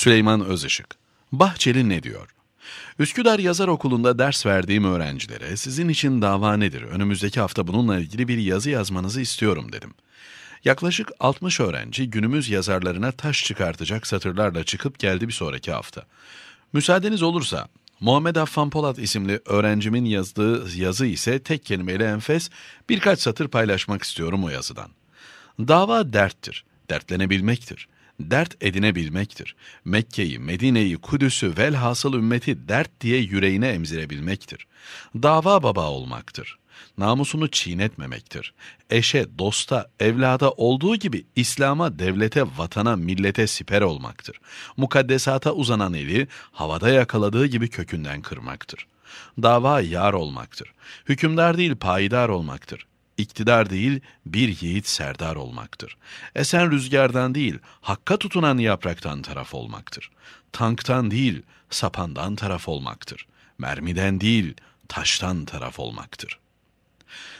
Süleyman Özışık. Bahçeli ne diyor? Üsküdar Yazar Okulu'nda ders verdiğim öğrencilere sizin için dava nedir? Önümüzdeki hafta bununla ilgili bir yazı yazmanızı istiyorum dedim. Yaklaşık 60 öğrenci günümüz yazarlarına taş çıkartacak satırlarla çıkıp geldi bir sonraki hafta. Müsaadeniz olursa Muhammed Affan Polat isimli öğrencimin yazdığı yazı ise tek kelimeyle enfes birkaç satır paylaşmak istiyorum o yazıdan. Dava derttir, dertlenebilmektir dert edinebilmektir. Mekke'yi, Medine'yi, Kudüs'ü velhasıl ümmeti dert diye yüreğine emzirebilmektir. Dava baba olmaktır. Namusunu çiğnetmemektir. Eşe, dosta, evlada olduğu gibi İslam'a, devlete, vatana, millete siper olmaktır. Mukaddesata uzanan eli havada yakaladığı gibi kökünden kırmaktır. Dava yar olmaktır. Hükümdar değil payidar olmaktır iktidar değil bir yiğit serdar olmaktır. Esen rüzgardan değil hakka tutunan yapraktan taraf olmaktır. Tanktan değil sapandan taraf olmaktır. Mermiden değil taştan taraf olmaktır.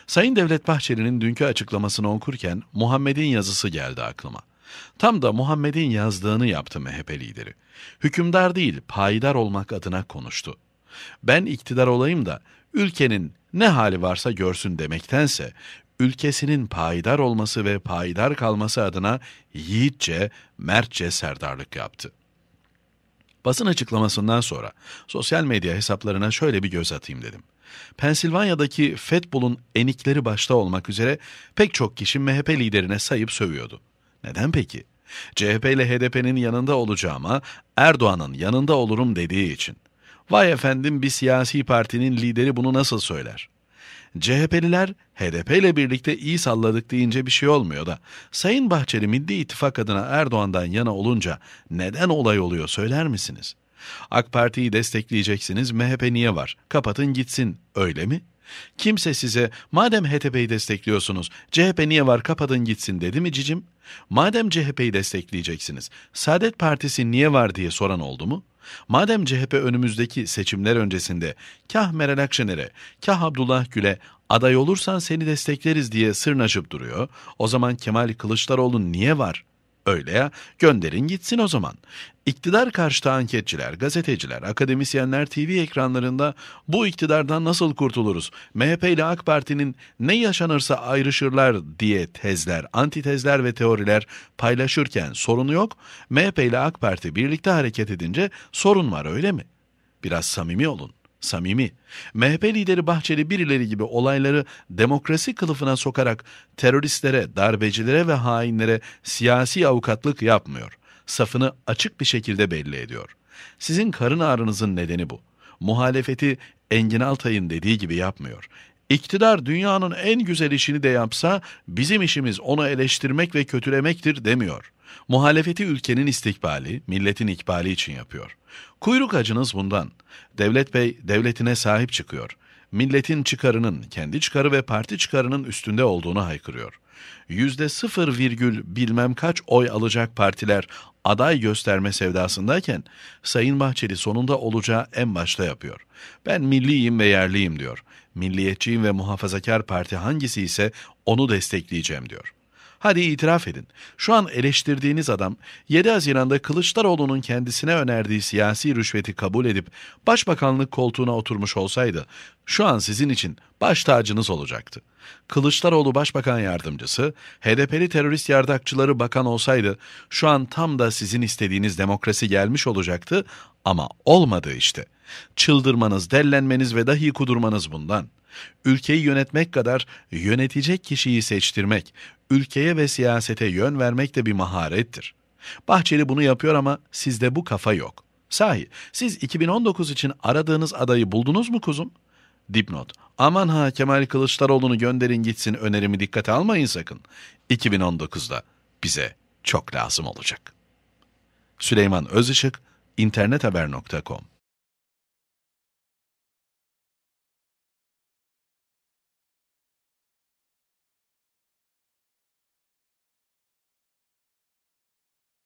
Sayın Devlet Bahçeli'nin dünkü açıklamasını okurken Muhammed'in yazısı geldi aklıma. Tam da Muhammed'in yazdığını yaptı MHP lideri. Hükümdar değil, payidar olmak adına konuştu. Ben iktidar olayım da ülkenin ne hali varsa görsün demektense ülkesinin payidar olması ve payidar kalması adına yiğitçe, mertçe serdarlık yaptı. Basın açıklamasından sonra sosyal medya hesaplarına şöyle bir göz atayım dedim. Pensilvanya'daki Fetbol'un enikleri başta olmak üzere pek çok kişi MHP liderine sayıp sövüyordu. Neden peki? CHP ile HDP'nin yanında olacağıma Erdoğan'ın yanında olurum dediği için.'' Vay efendim bir siyasi partinin lideri bunu nasıl söyler? CHP'liler HDP ile birlikte iyi salladık deyince bir şey olmuyor da Sayın Bahçeli Milli İttifak adına Erdoğan'dan yana olunca neden olay oluyor söyler misiniz? AK Parti'yi destekleyeceksiniz MHP niye var? Kapatın gitsin öyle mi? Kimse size madem HDP'yi destekliyorsunuz CHP niye var kapatın gitsin dedi mi cicim? Madem CHP'yi destekleyeceksiniz Saadet Partisi niye var diye soran oldu mu? Madem CHP önümüzdeki seçimler öncesinde kah Meral Akşener'e, kah Abdullah Gül'e aday olursan seni destekleriz diye sırnaşıp duruyor, o zaman Kemal Kılıçdaroğlu niye var? Öyle ya gönderin gitsin o zaman. İktidar karşıtı anketçiler, gazeteciler, akademisyenler TV ekranlarında bu iktidardan nasıl kurtuluruz? MHP ile AK Parti'nin ne yaşanırsa ayrışırlar diye tezler, antitezler ve teoriler paylaşırken sorunu yok. MHP ile AK Parti birlikte hareket edince sorun var öyle mi? Biraz samimi olun samimi. MHP lideri Bahçeli birileri gibi olayları demokrasi kılıfına sokarak teröristlere, darbecilere ve hainlere siyasi avukatlık yapmıyor. Safını açık bir şekilde belli ediyor. Sizin karın ağrınızın nedeni bu. Muhalefeti Engin Altay'ın dediği gibi yapmıyor. İktidar dünyanın en güzel işini de yapsa bizim işimiz onu eleştirmek ve kötülemektir demiyor.'' Muhalefeti ülkenin istikbali, milletin ikbali için yapıyor. Kuyruk acınız bundan. Devlet Bey devletine sahip çıkıyor. Milletin çıkarının, kendi çıkarı ve parti çıkarının üstünde olduğunu haykırıyor. Yüzde sıfır virgül bilmem kaç oy alacak partiler aday gösterme sevdasındayken Sayın Bahçeli sonunda olacağı en başta yapıyor. Ben milliyim ve yerliyim diyor. Milliyetçiyim ve muhafazakar parti hangisi ise onu destekleyeceğim diyor. Hadi itiraf edin. Şu an eleştirdiğiniz adam 7 Haziran'da Kılıçdaroğlu'nun kendisine önerdiği siyasi rüşveti kabul edip başbakanlık koltuğuna oturmuş olsaydı şu an sizin için baş tacınız olacaktı. Kılıçdaroğlu Başbakan Yardımcısı, HDP'li terörist yardakçıları bakan olsaydı şu an tam da sizin istediğiniz demokrasi gelmiş olacaktı ama olmadı işte. Çıldırmanız, dellenmeniz ve dahi kudurmanız bundan. Ülkeyi yönetmek kadar yönetecek kişiyi seçtirmek, ülkeye ve siyasete yön vermek de bir maharettir. Bahçeli bunu yapıyor ama sizde bu kafa yok. Sahi, siz 2019 için aradığınız adayı buldunuz mu kuzum? Dipnot. Aman ha Kemal Kılıçdaroğlu'nu gönderin gitsin önerimi dikkate almayın sakın. 2019'da bize çok lazım olacak. Süleyman Özışık, internethaber.com